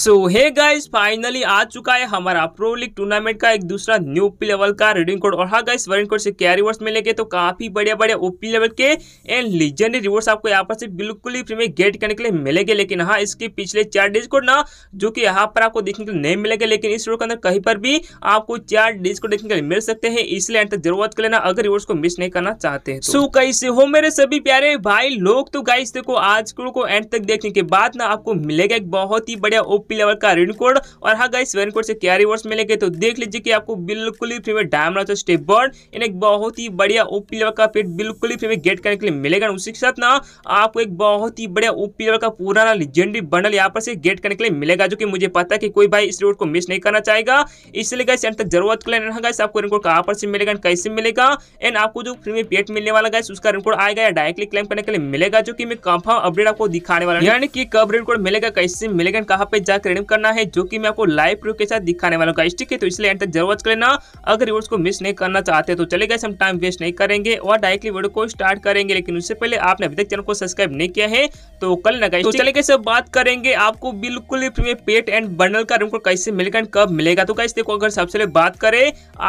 सो hey guys finally आ चुका है हमारा प्रो लीग टूर्नामेंट का एक दूसरा न्यू ओपी लेवल का रिडिंग कोड और हाँ गाइस वरिंग कोड से क्या रिवर्स मिलेंगे तो काफी बढ़िया बढ़िया ओपी लेवल के एंड लीजेंडरी रिवर्स आपको यहाँ पर से बिल्कुल ही फ्री में गेट करने के लिए मिलेंगे लेकिन हाँ इसके पिछले चार डिज कोड ना जो कि यहाँ पर आपको देखने के लिए नहीं मिलेगा लेकिन इस रोड के अंदर कहीं पर भी आपको चार डिज कोड देखने के लिए मिल सकते हैं इसलिए तक जरूरत कर लेना अगर रिवर्स को मिस नहीं करना चाहते हैं सो तो। कैसे हो मेरे सभी प्यारे भाई लोग तो गाइस देखो आज को एंड तक देखने के बाद ना आपको मिलेगा एक बहुत ही बढ़िया एपी लेवल का रिन कोड और हाँ गाइस वेन कोड से क्या रिवॉर्ड्स मिलेंगे तो देख लीजिए कि आपको बिल्कुल ही फ्री में डायमंड स्टेप बर्ड इन एक बहुत ही बढ़िया ओपी लेवल का पेट बिल्कुल ही फ्री में गेट करने के लिए मिलेगा उसी के साथ ना आपको एक बहुत ही बढ़िया ओपी लेवल का पुराना लेजेंडरी बंडल यहाँ पर से गेट करने के लिए मिलेगा जो कि मुझे पता है कि कोई भाई इस रोड को मिस नहीं करना चाहेगा इसलिए गाइस एंड तक जरूरत के लिए गाइस हाँ आपको रिन कोड कहाँ पर से मिलेगा कैसे मिलेगा एंड आपको जो फ्री में पेट मिलने वाला गाइस उसका रिन कोड आएगा या डायरेक्टली क्लेम करने के लिए मिलेगा जो कि मैं कंफर्म अपडेट आपको दिखाने वाला यानी कि कब रिन कोड मिलेगा कैसे मिलेगा कहाँ पे जाकर क्रेडिट करना है जो कि मैं आपको लाइव प्रूफ के साथ दिखाने वाला हूँ ठीक है तो इसलिए एंड तक जरूर कर लेना अगर रिवॉर्ड्स को मिस नहीं करना चाहते तो चले गए हम टाइम वेस्ट नहीं करेंगे और डायरेक्टली वीडियो को स्टार्ट करेंगे लेकिन उससे पहले आपने अभी तक चैनल को सब्सक्राइब नहीं किया है तो कल ना गाइस तो चले गए सब बात करेंगे आपको बिल्कुल पेट एंड बर्नल का रिमकोड कैसे मिलेगा एंड कब मिलेगा तो कैसे देखो अगर सबसे पहले बात करें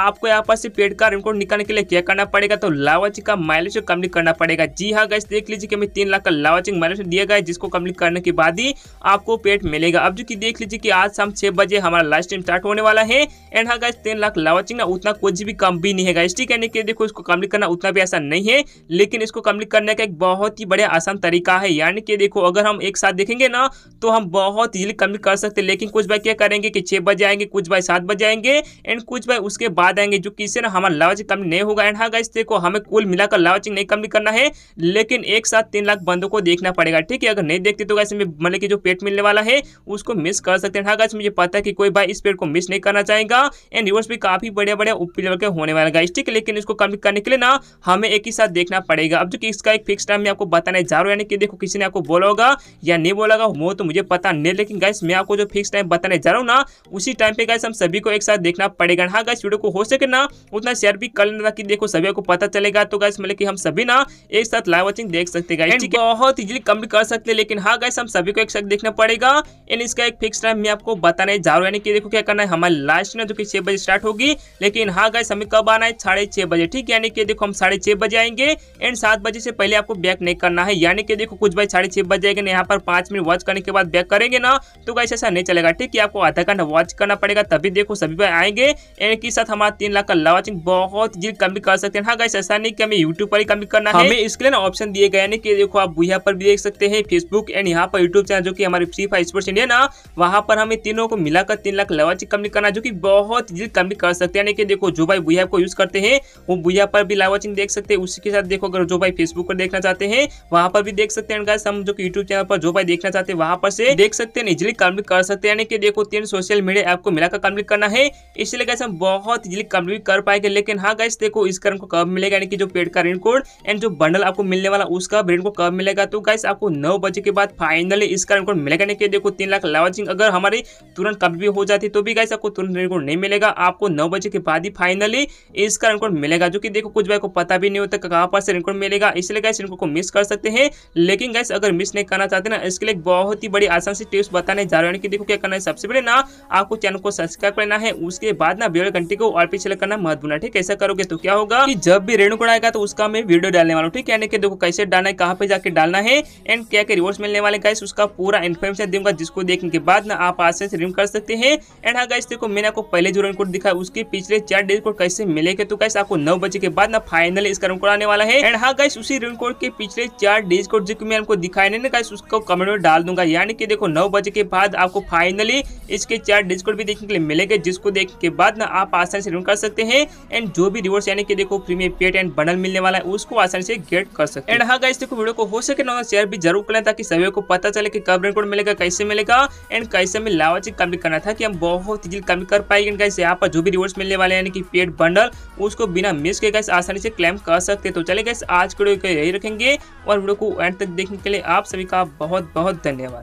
आपको यहाँ पास पेट का रिमकोड निकालने के लिए क्या करना पड़ेगा तो लावाची का माइलेज कम्प्लीट करना पड़ेगा जी हाँ गैस देख लीजिए कि हमें तीन लाख का लावाचिंग माइलेज दिया गया जिसको कम्प्लीट करने के बाद ही आपको पेट मिलेगा अब जो कि देख लीजिए कि आज शाम छह बजे हमारा लाइव स्ट्रीम स्टार्ट होने वाला है एंड हाँ गाइस तीन लाख लावाचिंग ना उतना कुछ भी कम भी नहीं है गाइस ठीक है नहीं कि देखो इसको कम्प्लीट करना उतना भी आसान नहीं है लेकिन इसको कम्प्लीट करने का एक बहुत ही बड़ा आसान तरीका है यानी कि देखो अगर हम एक साथ देखेंगे ना तो हम बहुत ईजिली कम्प्लीट कर सकते लेकिन कुछ भाई क्या करेंगे कि छह बजे आएंगे कुछ भाई सात बजे आएंगे एंड कुछ भाई उसके बाद आएंगे जो किसी ना हमारा लावाचिंग कम्प्लीट नहीं होगा एंड हाँ गाइस देखो हमें कुल मिलाकर लावा चिंग नहीं कम्प्लीट करना है लेकिन एक साथ तीन लाख बंदों को देखना पड़ेगा ठीक है अगर नहीं देखते तो गाइस मतलब कि जो पेट मिलने वाला है उसको मिल मिस कर सकते हैं हाँ गाइस मुझे पता है कि कोई भाई इस पेड़ को मिस नहीं करना चाहेगा एंड रिवर्स भी काफी बड़े बड़े ऊपर लेवल के होने वाले गाइस ठीक है लेकिन इसको कम्प्लीट करने के लिए ना हमें एक ही साथ देखना पड़ेगा अब जो कि इसका एक फिक्स टाइम मैं आपको बताने जा रहा हूँ यानी कि देखो किसी ने आपको बोला होगा या नहीं बोला होगा वो तो मुझे पता नहीं लेकिन गाइस मैं आपको जो फिक्स टाइम बताने जा रहा हूँ ना उसी टाइम पे गाइस हम सभी को एक साथ देखना पड़ेगा हाँ गाइस वीडियो को हो सके ना उतना शेयर भी कर लेना कि देखो सभी को पता चलेगा तो गाइस मतलब कि हम सभी ना एक साथ लाइव वॉचिंग देख सकते हैं बहुत इजिली कम्प्लीट कर सकते हैं लेकिन हाँ गाइस हम सभी को एक साथ देखना पड़ेगा एंड इसका एक फिक्स टाइम मैं आपको बताने जा रहा हूँ यानी कि देखो क्या करना है हमारे लास्ट में जो कि छह बजे स्टार्ट होगी लेकिन हाँ गाइस समय कब आना है साढ़े छह बजे ठीक है यानी कि देखो हम साढ़े छह बजे आएंगे एंड सात बजे से पहले आपको बैक नहीं करना है यानी कि देखो कुछ भाई साढ़े छह बजे आएंगे यहाँ पर पांच मिनट वॉच करने के बाद बैक करेंगे ना तो गाइस ऐसा नहीं चलेगा ठीक है आपको आधा घंटा वॉच करना पड़ेगा तभी देखो सभी भाई आएंगे एंड के साथ हमारा तीन लाख का लॉचिंग बहुत जी कमी कर सकते हैं हाँ गाइस ऐसा नहीं कि हमें यूट्यूब पर ही कमी करना है हमें इसके लिए ना ऑप्शन दिए गए यानी कि देखो आप यहाँ पर भी देख सकते हैं फेसबुक एंड यहाँ पर यूट्यूब चैनल जो कि हमारे फ्री फायर स्पोर्ट्स इंडिया ना वहाँ पर हमें तीनों को मिलाकर तीन लाख लेवल चेक कम्प्लीट करना जो कि बहुत जल्द कम्प्लीट कर सकते हैं यानी कि देखो जो भाई बुआ को यूज़ करते हैं वो बुआ पर भी लेवल वॉचिंग देख सकते हैं उसके साथ देखो अगर जो भाई फेसबुक पर देखना चाहते हैं वहाँ पर भी देख सकते हैं गाइस हम जो कि यूट्यूब चैनल पर जो भाई देखना चाहते हैं वहाँ पर से देख सकते हैं इजिली कम्प्लीट कर सकते हैं यानी कि देखो तीन सोशल मीडिया ऐप को मिलाकर कम्प्लीट करना है इसलिए गैस हम बहुत जल्दी कम्प्लीट कर पाएंगे लेकिन हाँ गैस देखो इस कर्म को कब मिलेगा यानी कि जो पेड का रेन कोड एंड जो बंडल आपको मिलने वाला उसका रेन कोड कब मिलेगा तो गैस आपको नौ बजे के बाद फाइनली इसका रेन कोड मिलेगा यानी कि देखो तीन लाख लेवल चार्जिंग अगर हमारी तुरंत कभी भी हो जाती तो भी गाइस आपको तुरंत रिकॉर्ड नहीं मिलेगा आपको नौ बजे के बाद ही फाइनली इसका रिकॉर्ड मिलेगा जो कि देखो कुछ भाई को पता भी नहीं होता कहाँ पर से रिकॉर्ड मिलेगा इसलिए गाइस इनको को मिस कर सकते हैं लेकिन गाइस अगर मिस नहीं करना चाहते ना इसके लिए बहुत ही बड़ी आसान से टिप्स बताने जा रहे हैं कि देखो क्या करना है सबसे पहले ना आपको चैनल को सब्सक्राइब करना है उसके बाद ना बेड़े घंटे को और पीछे करना मत भूलना ठीक ऐसा करोगे तो क्या होगा कि जब भी रेणु कोड आएगा तो उसका मैं वीडियो डालने वाला हूँ ठीक है देखो कैसे डालना है कहाँ पे जाके डालना है एंड क्या क्या रिवॉर्ड मिलने वाले गाइस उसका पूरा इन्फॉर्मेशन दूंगा जिसको देखने के बाद ना आप आज से रिम कर सकते हैं एंड हाँ गाइस देखो मैंने आपको पहले जो रन कोड दिखा उसके पिछले चार डेज कोड कैसे मिलेगा तो गाइस आपको नौ बजे के बाद ना फाइनल इसका रन कोड आने वाला है एंड हाँ गाइस उसी रन कोड के पिछले चार डेज कोड जो मैं आपको दिखाया नहीं ना गाइस उसको कमेंट में डाल दूंगा यानी कि देखो नौ बजे के बाद आपको फाइनली इसके चार डेज कोड भी देखने के लिए मिलेगा जिसको देख के बाद ना आप आसानी से रन कर सकते हैं एंड जो भी रिवॉर्ड्स यानी कि देखो प्रीमियर पेट एंड बनल मिलने वाला है उसको आसानी से गेट कर सकते हैं एंड हाँ गाइस देखो वीडियो को हो सके ना शेयर भी जरूर करें ताकि सभी को पता चले कि कब रन कोड मिलेगा कैसे मिलेगा एंड कैसे हमें लावा चेक कम्प्लीट करना था कि हम बहुत ही जल्द कमी कर पाएंगे एंड कैसे यहाँ पर जो भी रिवॉर्ड्स मिलने वाले यानी कि पेड बंडल उसको बिना मिस के कैसे आसानी से क्लेम कर सकते तो चले गए आज के वीडियो यही रखेंगे और वीडियो को एंड तक देखने के लिए आप सभी का बहुत बहुत धन्यवाद